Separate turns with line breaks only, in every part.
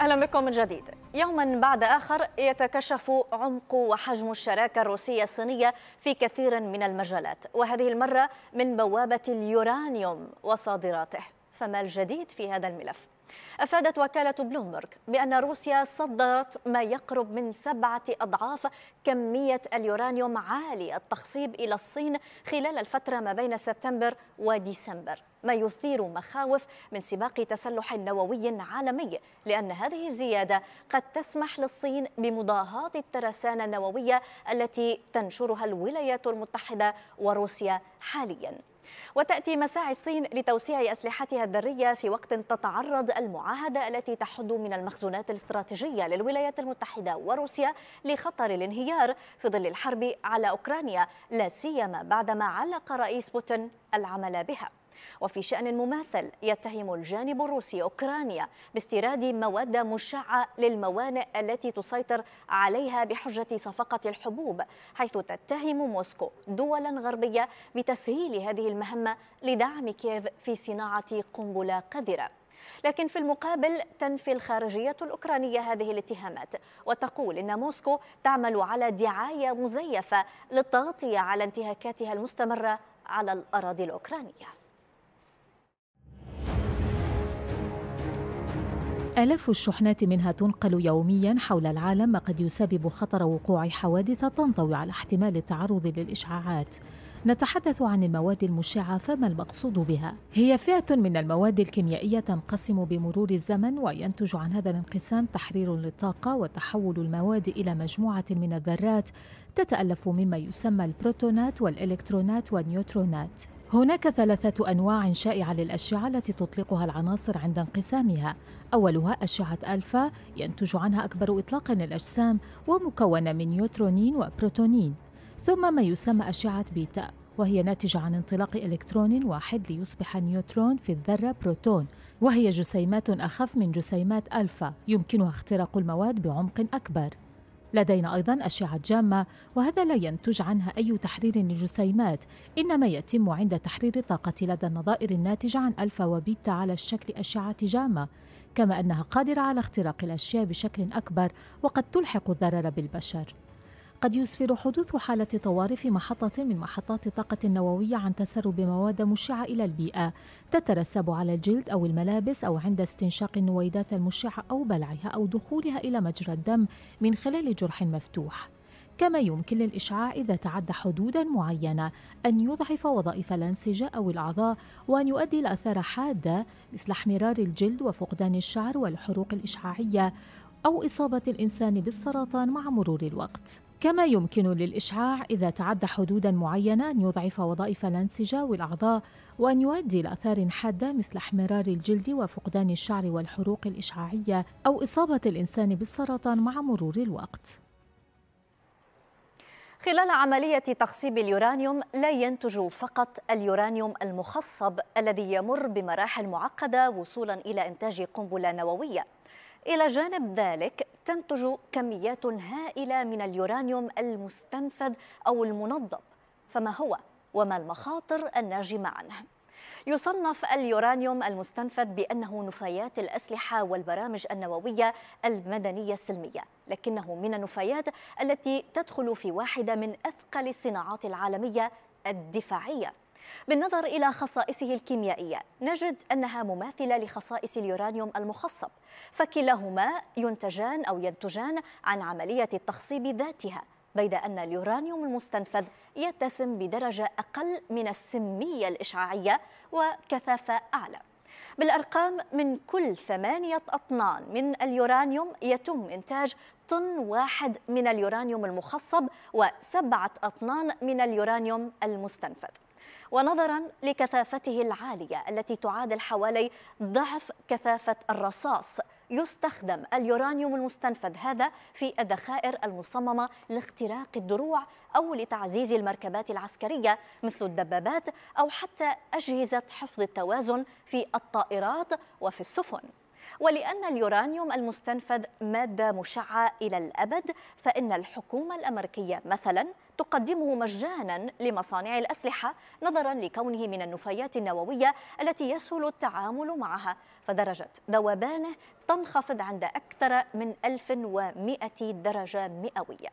اهلا بكم من جديد. يوما بعد اخر يتكشف عمق وحجم الشراكه الروسيه الصينيه في كثير من المجالات، وهذه المره من بوابه اليورانيوم وصادراته، فما الجديد في هذا الملف؟ أفادت وكالة بلومبرغ بأن روسيا صدرت ما يقرب من سبعة أضعاف كمية اليورانيوم عالي التخصيب إلى الصين خلال الفترة ما بين سبتمبر وديسمبر ما يثير مخاوف من سباق تسلح نووي عالمي لأن هذه الزيادة قد تسمح للصين بمضاهاة الترسانة النووية التي تنشرها الولايات المتحدة وروسيا حالياً وتأتي مساعي الصين لتوسيع أسلحتها الذرية في وقت تتعرض المعاهدة التي تحد من المخزونات الاستراتيجية للولايات المتحدة وروسيا لخطر الانهيار في ظل الحرب على أوكرانيا لا سيما بعدما علق رئيس بوتين العمل بها وفي شأن مماثل يتهم الجانب الروسي أوكرانيا باستيراد مواد مشعة للموانئ التي تسيطر عليها بحجة صفقة الحبوب حيث تتهم موسكو دولا غربية بتسهيل هذه المهمة لدعم كييف في صناعة قنبلة قذرة لكن في المقابل تنفي الخارجية الأوكرانية هذه الاتهامات وتقول إن موسكو تعمل على دعاية مزيفة للتغطية على انتهاكاتها المستمرة على الأراضي الأوكرانية
آلاف الشحنات منها تنقل يوميا حول العالم ما قد يسبب خطر وقوع حوادث تنطوي على احتمال التعرض للإشعاعات نتحدث عن المواد المشعة فما المقصود بها؟ هي فئة من المواد الكيميائية تنقسم بمرور الزمن وينتج عن هذا الانقسام تحرير للطاقة وتحول المواد إلى مجموعة من الذرات تتألف مما يسمى البروتونات والإلكترونات والنيوترونات. هناك ثلاثة أنواع شائعة للأشعة التي تطلقها العناصر عند انقسامها، أولها أشعة ألفا ينتج عنها أكبر إطلاق للأجسام ومكونة من نيوترونين وبروتونين، ثم ما يسمى أشعة بيتا وهي ناتجة عن انطلاق إلكترون واحد ليصبح النيوترون في الذرة بروتون وهي جسيمات أخف من جسيمات ألفا يمكنها اختراق المواد بعمق أكبر لدينا أيضا أشعة جامة وهذا لا ينتج عنها أي تحرير للجسيمات إنما يتم عند تحرير الطاقة لدى النظائر الناتجة عن ألفا وبيتا على شكل أشعة جامة كما أنها قادرة على اختراق الأشياء بشكل أكبر وقد تلحق الضرر بالبشر قد يسفر حدوث حالة طوارئ في محطة من محطات الطاقة النووية عن تسرب مواد مشعة إلى البيئة تترسب على الجلد أو الملابس أو عند استنشاق النويدات المشعة أو بلعها أو دخولها إلى مجرى الدم من خلال جرح مفتوح كما يمكن للإشعاع إذا تعدى حدودا معينة أن يضعف وظائف الأنسجة أو الأعضاء وأن يؤدي إلى آثار حادة مثل احمرار الجلد وفقدان الشعر والحروق الإشعاعية أو إصابة الإنسان بالسرطان مع مرور الوقت كما يمكن للإشعاع إذا تعدى حدوداً معينة أن يضعف وظائف الأنسجة والأعضاء وأن يؤدي لآثار حادة مثل احمرار الجلد وفقدان الشعر والحروق الإشعاعية أو إصابة الإنسان بالسرطان مع مرور الوقت
خلال عملية تخصيب اليورانيوم لا ينتج فقط اليورانيوم المخصب الذي يمر بمراحل معقدة وصولا إلى إنتاج قنبلة نووية إلى جانب ذلك تنتج كميات هائلة من اليورانيوم المستنفذ أو المنضب فما هو وما المخاطر الناجمة عنه؟ يصنف اليورانيوم المستنفذ بأنه نفايات الأسلحة والبرامج النووية المدنية السلمية لكنه من النفايات التي تدخل في واحدة من أثقل الصناعات العالمية الدفاعية بالنظر إلى خصائصه الكيميائية نجد أنها مماثلة لخصائص اليورانيوم المخصب فكلاهما ينتجان أو ينتجان عن عملية التخصيب ذاتها بيد أن اليورانيوم المستنفذ يتسم بدرجة أقل من السمية الإشعاعية وكثافة أعلى بالأرقام من كل ثمانية أطنان من اليورانيوم يتم إنتاج طن واحد من اليورانيوم المخصب وسبعة أطنان من اليورانيوم المستنفذ ونظرا لكثافته العالية التي تعادل حوالي ضعف كثافة الرصاص يستخدم اليورانيوم المستنفذ هذا في الذخائر المصممة لاختراق الدروع أو لتعزيز المركبات العسكرية مثل الدبابات أو حتى أجهزة حفظ التوازن في الطائرات وفي السفن ولأن اليورانيوم المستنفذ مادة مشعة إلى الأبد فإن الحكومة الأمريكية مثلا تقدمه مجانا لمصانع الأسلحة نظرا لكونه من النفايات النووية التي يسهل التعامل معها فدرجة ذوبانه تنخفض عند أكثر من 1100 درجة مئوية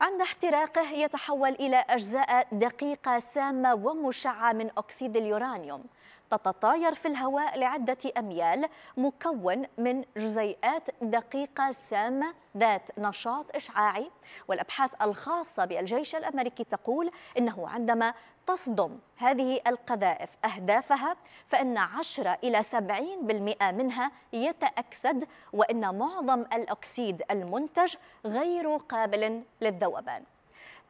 عند احتراقه يتحول إلى أجزاء دقيقة سامة ومشعة من أكسيد اليورانيوم تتطاير في الهواء لعدة أميال مكون من جزيئات دقيقة سامة ذات نشاط إشعاعي والأبحاث الخاصة بالجيش الأمريكي تقول أنه عندما تصدم هذه القذائف أهدافها فإن 10 إلى 70% منها يتأكسد وإن معظم الأكسيد المنتج غير قابل للذوبان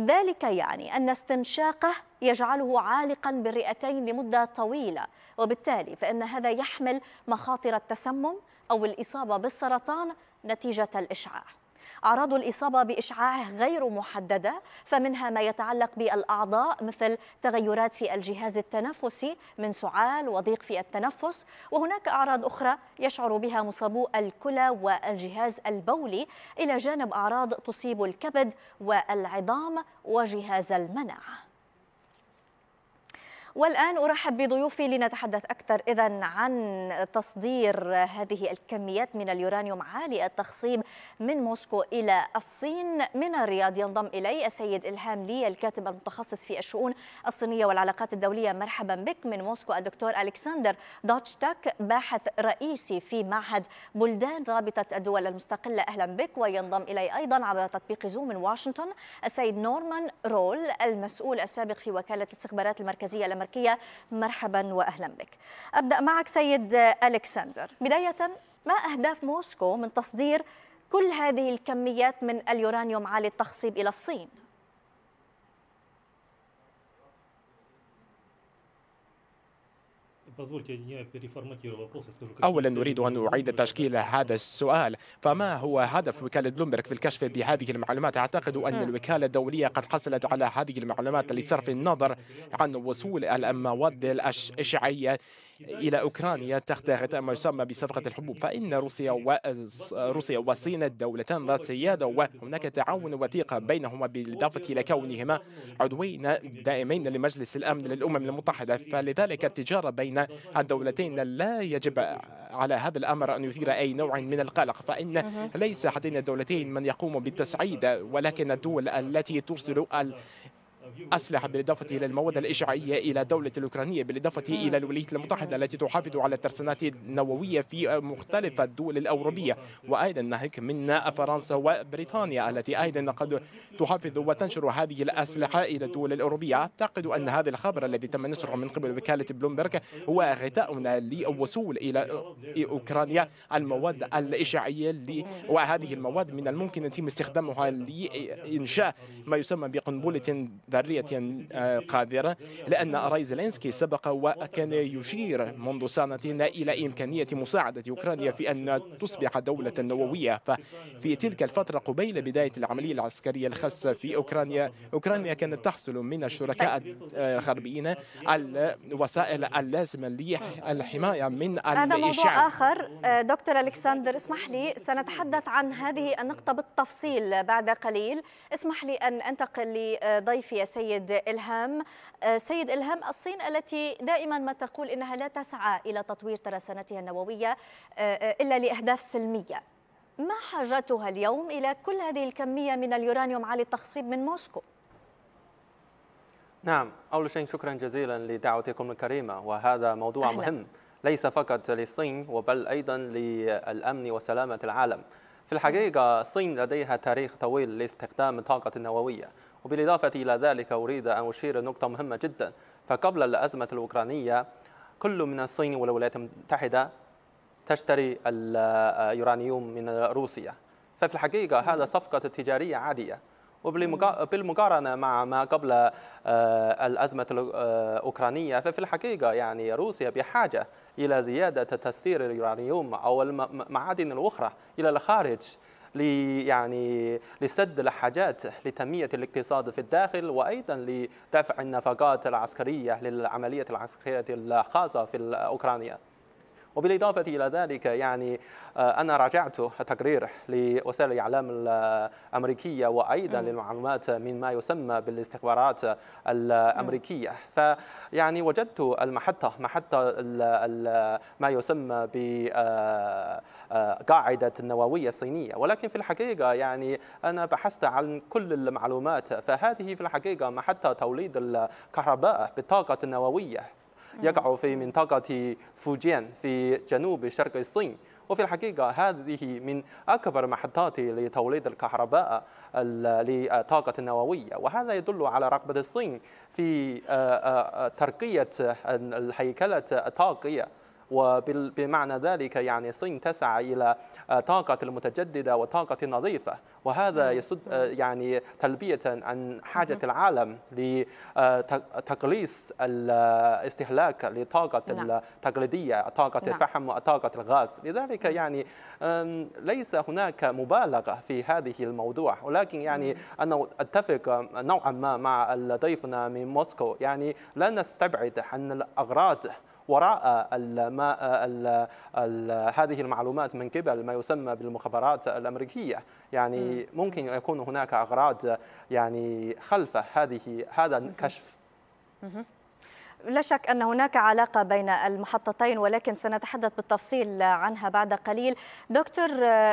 ذلك يعني أن استنشاقه يجعله عالقا بالرئتين لمدة طويلة وبالتالي فإن هذا يحمل مخاطر التسمم أو الإصابة بالسرطان نتيجة الإشعاع أعراض الإصابة بإشعاع غير محددة فمنها ما يتعلق بالأعضاء مثل تغيرات في الجهاز التنفسي من سعال وضيق في التنفس وهناك أعراض أخرى يشعر بها مصابو الكلى والجهاز البولي إلى جانب أعراض تصيب الكبد والعظام وجهاز المناعة والآن أرحب بضيوفي لنتحدث أكثر إذا عن تصدير هذه الكميات من اليورانيوم عالي التخصيب من موسكو إلى الصين من الرياض ينضم إلي السيد إلهام لي الكاتب المتخصص في الشؤون الصينية والعلاقات الدولية مرحبا بك من موسكو الدكتور ألكسندر دوتشتاك باحث رئيسي في معهد بلدان رابطة الدول المستقلة أهلا بك وينضم إلي أيضا عبر تطبيق زوم من واشنطن السيد نورمان رول المسؤول السابق في وكالة الاستخبارات المركزية الأمريكية الشرقية مرحبا وأهلا بك أبدأ معك سيد ألكسندر بداية ما أهداف موسكو من تصدير كل هذه الكميات من اليورانيوم عالي التخصيب إلى الصين؟
أولا نريد أن أعيد
تشكيل هذا السؤال فما هو هدف وكالة بلومبرغ في الكشف بهذه المعلومات أعتقد أن نعم. الوكالة الدولية قد حصلت على هذه المعلومات لصرف النظر عن وصول المواد الأشعية إلى أوكرانيا تحت غطاء ما يسمى بصفقة الحبوب فإن روسيا وروسيا والصين دولتان ذات سيادة وهناك تعاون وثيق بينهما بالإضافة إلى كونهما عضوين دائمين لمجلس الأمن للأمم المتحدة فلذلك التجارة بين الدولتين لا يجب على هذا الأمر أن يثير أي نوع من القلق فإن ليس هاتين الدولتين من يقوم بالتسعيد ولكن الدول التي ترسل أسلحة بالإضافة إلى المواد الإشعاعية إلى دولة الأوكرانية بالإضافة إلى الولايات المتحدة التي تحافظ على الترسانات النووية في مختلف الدول الأوروبية وأيضا هناك من فرنسا وبريطانيا التي أيضا قد تحافظ وتنشر هذه الأسلحة إلى الدول الأوروبية أعتقد أن هذا الخبر الذي تم نشره من قبل وكالة بلومبرغ هو غطاؤنا للوصول إلى أوكرانيا المواد الإشعاعية وهذه المواد من الممكن أن يتم استخدامها لإنشاء ما يسمى بقنبلة ذرية استمرارية آه، قادرة لأن أراي زيلينسكي سبق وكان يشير منذ سنة إلى إمكانية مساعدة أوكرانيا في أن تصبح دولة نووية ففي تلك الفترة قبيل بداية العملية العسكرية الخاصة في أوكرانيا أوكرانيا كانت تحصل من الشركاء آه، الغربيين الوسائل اللازمة للحماية من الإشعاع هذا موضوع
آخر آه، دكتور ألكسندر اسمح لي سنتحدث عن هذه النقطة بالتفصيل بعد قليل اسمح لي أن أنتقل لضيفي السيد السيد إلهام آه، سيد إلهام الصين التي دائما ما تقول إنها لا تسعى إلى تطوير ترسانتها النووية آه، آه، إلا لأهداف سلمية ما حاجتها اليوم إلى كل هذه الكمية من اليورانيوم عالي التخصيب من
موسكو؟
نعم أول شيء شكرا جزيلا لدعوتكم الكريمة وهذا موضوع أهلا. مهم ليس فقط للصين وبل أيضا للأمن وسلامة العالم
في الحقيقة
الصين لديها تاريخ طويل لاستخدام الطاقة النووية وبالإضافة إلى ذلك أريد أن أشير نقطة مهمة جدا فقبل الأزمة الأوكرانية كل من الصين والولايات المتحدة تشتري اليورانيوم من روسيا ففي الحقيقة هذا صفقة تجارية عادية وبالمقارنة مع ما قبل آه، الأزمة الأوكرانية آه، ففي الحقيقة يعني روسيا بحاجة إلى زيادة تسيير اليورانيوم أو المعادن الأخرى إلى الخارج يعني لسد الحاجات لتنمية الاقتصاد في الداخل وأيضا لدفع النفقات العسكرية للعملية العسكرية الخاصة في أوكرانيا وبالإضافة إلى ذلك يعني آه، أنا راجعت تقرير لوسائل الإعلام الأمريكية وأيضا للمعلومات من ما يسمى بالاستخبارات الأمريكية فيعني وجدت المحطة محطة ما يسمى بقاعدة آه، آه، النووية الصينية ولكن في الحقيقة يعني أنا بحثت عن كل المعلومات فهذه في الحقيقة محطة توليد الكهرباء بالطاقة النووية يقع في منطقة فوجيان في جنوب شرق الصين وفي الحقيقة هذه من أكبر محطات لتوليد الكهرباء للطاقة النووية وهذا يدل على رغبة الصين في ترقية الهيكلة الطاقية وبمعنى ذلك يعني الصين تسعى إلى آه، طاقة المتجددة وطاقة النظيفه وهذا نعم. يسد آه، يعني تلبية عن حاجة العالم لتقليص آه، الاستهلاك للطاقة نعم. التقليدية طاقة نعم. الفحم وطاقة الغاز لذلك يعني ليس هناك مبالغة في هذه الموضوع ولكن يعني أنا أتفق نوعا ما مع ضيفنا من موسكو يعني لا نستبعد ان الأغراض وراء الما الـ الـ هذه المعلومات من قبل ما يسمى بالمخابرات الامريكيه يعني ممكن يكون هناك اغراض يعني خلف هذه هذا الكشف
لا شك أن هناك علاقة بين المحطتين ولكن سنتحدث بالتفصيل عنها بعد قليل دكتور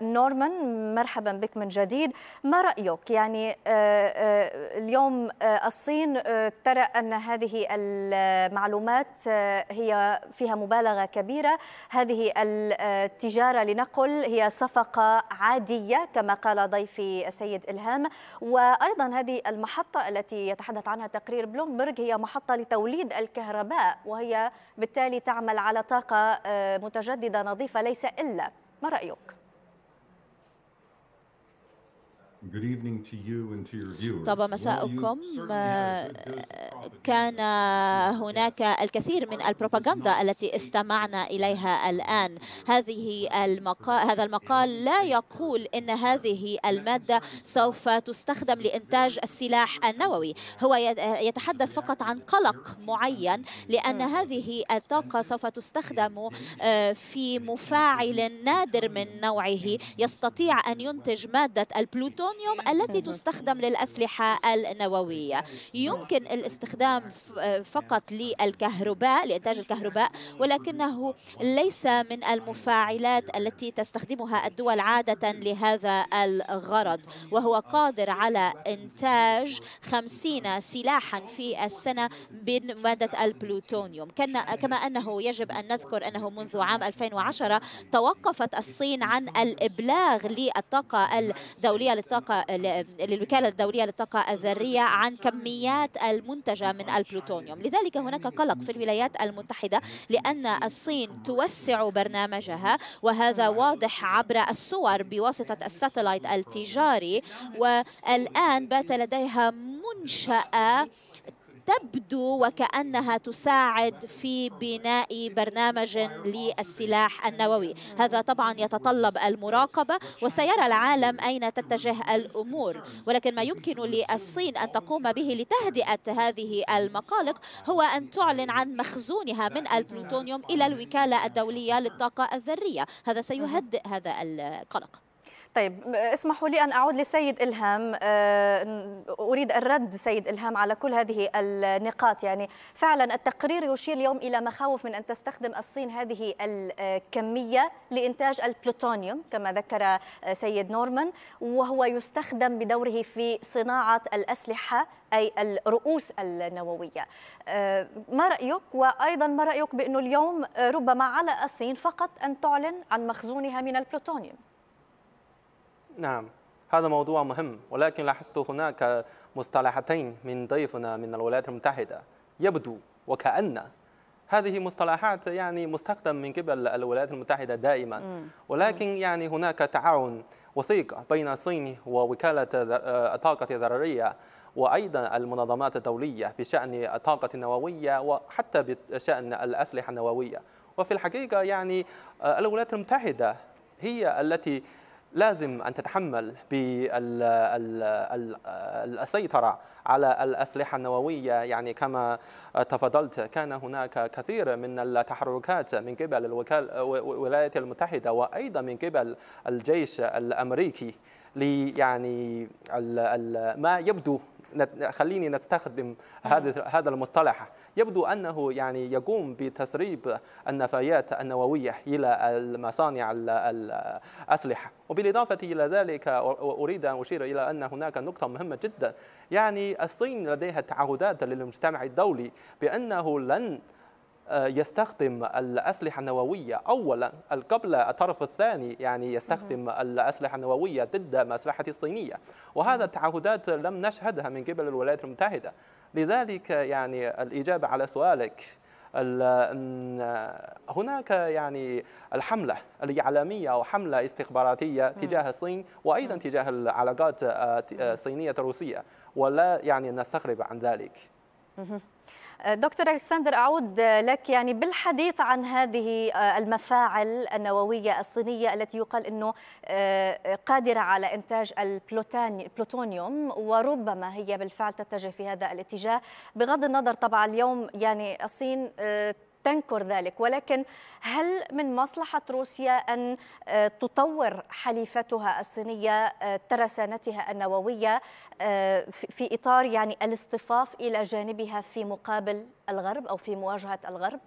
نورمان مرحبا بك من جديد ما رأيك يعني آه، آه، اليوم آه، الصين ترى أن هذه المعلومات هي فيها مبالغة كبيرة هذه التجارة لنقل هي صفقة عادية كما قال ضيفي السيد إلهام وأيضا هذه المحطة التي يتحدث عنها تقرير بلومبرج هي محطة لتوليد الكهرباء وهي بالتالي تعمل على طاقة آه، متجددة نظيفة ليس إلا ما رأيك؟ طب مساءكم
كان هناك الكثير من البروباغندا التي استمعنا إليها الآن هذه المقال هذا المقال لا يقول إن هذه المادة سوف تستخدم لإنتاج السلاح النووي هو يتحدث فقط عن قلق معين لأن هذه الطاقة سوف تستخدم آه، في مفاعل نادر من نوعه يستطيع أن ينتج مادة البلوتون الألمنيوم التي تستخدم للأسلحة النووية يمكن الاستخدام فقط للكهرباء لإنتاج الكهرباء ولكنه ليس من المفاعلات التي تستخدمها الدول عادة لهذا الغرض وهو قادر على إنتاج 50 سلاحا في السنة بمادة البلوتونيوم كما أنه يجب أن نذكر أنه منذ عام 2010 توقفت الصين عن الإبلاغ للطاقة الدولية للطاقة للطاقة للوكالة الدولية للطاقة الذرية عن كميات المنتجة من البلوتونيوم لذلك هناك قلق في الولايات المتحدة لأن الصين توسع برنامجها وهذا واضح عبر الصور بواسطة الساتلايت التجاري والآن بات لديها منشأة تبدو وكأنها تساعد في بناء برنامج للسلاح النووي هذا طبعا يتطلب المراقبة وسيرى العالم أين تتجه الأمور ولكن ما يمكن للصين أن تقوم به لتهدئة هذه المقالق هو أن تعلن عن مخزونها من البلوتونيوم إلى الوكالة الدولية للطاقة الذرية هذا سيهدئ هذا
القلق طيب اسمحوا لي أن أعود لسيد إلهام آه، أريد الرد سيد إلهام على كل هذه النقاط يعني فعلا التقرير يشير اليوم إلى مخاوف من أن تستخدم الصين هذه الكمية لإنتاج البلوتونيوم كما ذكر آه، سيد نورمان وهو يستخدم بدوره في صناعة الأسلحة أي الرؤوس النووية آه، ما رأيك وأيضا ما رأيك بأنه اليوم ربما على الصين فقط أن تعلن عن مخزونها من البلوتونيوم
نعم هذا موضوع مهم ولكن لاحظت هناك مصطلحتين من ضيفنا من الولايات المتحدة يبدو وكأن هذه مصطلحات يعني مستخدم من قبل الولايات المتحدة دائما ولكن يعني هناك تعاون وثيق بين الصين ووكالة الطاقة الذرية وأيضا المنظمات الدولية بشأن الطاقة النووية وحتى بشأن الأسلحة النووية وفي الحقيقة يعني الولايات المتحدة هي التي لازم أن تتحمل بالسيطرة على الأسلحة النووية يعني كما تفضلت كان هناك كثير من التحركات من قبل الولايات المتحدة وأيضا من قبل الجيش الأمريكي يعني ما يبدو خليني نستخدم هذا هذا المصطلح يبدو انه يعني يقوم بتسريب النفايات النوويه الى المصانع الاسلحه وبالاضافه الى ذلك اريد ان اشير الى ان هناك نقطه مهمه جدا يعني الصين لديها تعهدات للمجتمع الدولي بانه لن يستخدم الأسلحة النووية أولا قبل الطرف الثاني يعني يستخدم الأسلحة النووية ضد مسلحة الصينية وهذا التعهدات لم نشهدها من قبل الولايات المتحدة لذلك يعني الإجابة على سؤالك هناك يعني الحملة الإعلامية أو حملة استخباراتية تجاه الصين وأيضا تجاه العلاقات الصينية آه، آه، الروسية ولا يعني نستغرب عن ذلك
دكتور الكسندر اعود لك يعني بالحديث عن هذه آه، المفاعل النوويه الصينيه التي يقال انه آه، قادره على انتاج البلوتونيوم وربما هي بالفعل تتجه في هذا الاتجاه بغض النظر طبعا اليوم يعني الصين آه، تنكر ذلك ولكن هل من مصلحة روسيا أن آه، تطور حليفتها الصينية آه، ترسانتها النووية آه، في إطار يعني الاصطفاف إلى جانبها في مقابل الغرب أو في مواجهة الغرب؟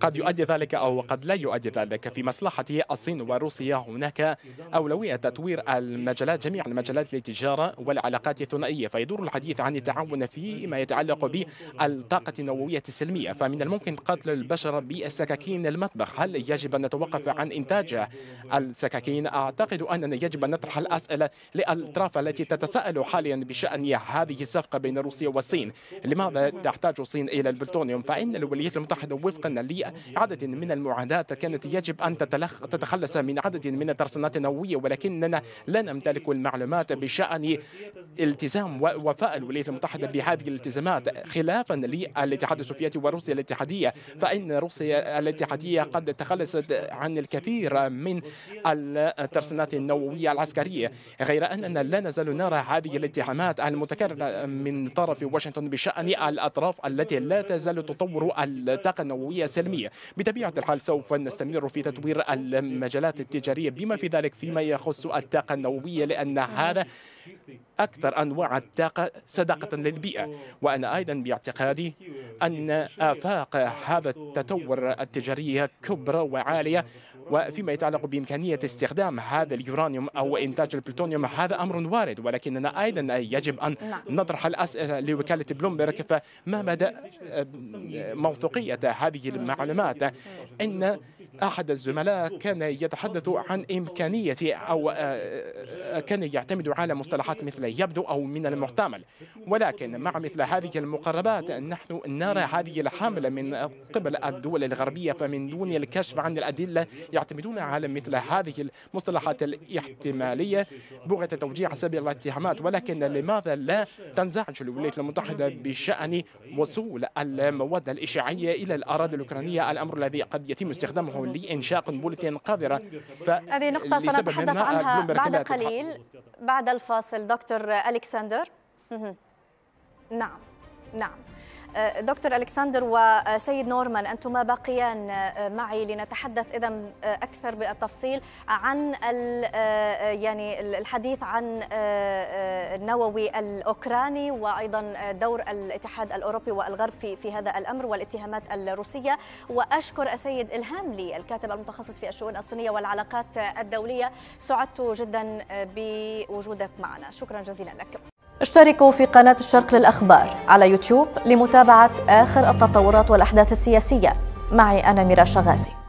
قد يؤدي
ذلك أو قد لا يؤدي ذلك في مصلحة الصين وروسيا هناك أولوية تطوير المجالات جميع المجالات للتجارة والعلاقات الثنائية فيدور الحديث عن التعاون فيما يتعلق بالطاقة النووية السلمية فمن الممكن قتل البشر بالسكاكين المطبخ هل يجب أن نتوقف عن إنتاج السكاكين أعتقد أننا يجب أن نطرح الأسئلة للأطراف التي تتساءل حاليا بشأن هذه الصفقة بين روسيا والصين لماذا تحتاج الصين إلى البلتونيوم فإن الولايات المتحدة وفقا لعدد من المعاهدات كانت يجب أن تتخلص من عدد من الترسانات النووية ولكننا لا نمتلك المعلومات بشأن التزام ووفاء الولايات المتحدة بهذه الالتزامات خلافا للاتحاد السوفيتي وروسيا الاتحادية فإن روسيا الاتحادية قد تخلصت عن الكثير من الترسانات النووية العسكرية غير أننا لا نزال نرى هذه الاتهامات المتكررة من طرف واشنطن بشأن الأطراف التي لا تزال تطور الطاقة النووية السلمية بطبيعة الحال سوف نستمر في تطوير المجالات التجارية بما في ذلك فيما يخص الطاقة النووية لأن هذا أكثر أنواع الطاقة صداقة للبيئة وأنا أيضا باعتقادي أن آفاق هذا التطور التجاري كبرى وعالية وفيما يتعلق بإمكانية استخدام هذا اليورانيوم أو إنتاج البلوتونيوم هذا أمر وارد ولكننا أيضا يجب أن نعم. نطرح الأسئلة لوكالة بلومبرك فما مدى آه، موثوقية هذه المعلومات إن أحد الزملاء كان يتحدث عن إمكانية أو آه، آه، كان يعتمد على مصطلحات مثل يبدو أو من المحتمل ولكن مع مثل هذه المقربات نحن نرى هذه الحملة من قبل الدول الغربية فمن دون الكشف عن الأدلة يعتمدون على مثل هذه المصطلحات الاحتمالية بغية توجيه سبيل الاتهامات ولكن لماذا لا تنزعج الولايات المتحدة بشأن وصول المواد الإشعاعية إلى الأراضي الأوكرانية الأمر الذي قد يتم استخدامه لإنشاء قنبلة قذرة هذه نقطة سنتحدث عنها بعد قليل
بعد الفاصل دكتور ألكسندر نعم نعم آه، دكتور الكسندر وسيد نورمان انتما باقيان آه، معي لنتحدث اذا آه، اكثر بالتفصيل عن يعني الحديث عن النووي الاوكراني وايضا دور الاتحاد الاوروبي والغرب في في هذا الامر والاتهامات الروسيه واشكر السيد الهام لي الكاتب المتخصص في الشؤون الصينيه والعلاقات الدوليه سعدت جدا بوجودك معنا شكرا جزيلا لك اشتركوا في قناة الشرق للأخبار على يوتيوب لمتابعة آخر التطورات والأحداث السياسية معي أنا ميرا شغازي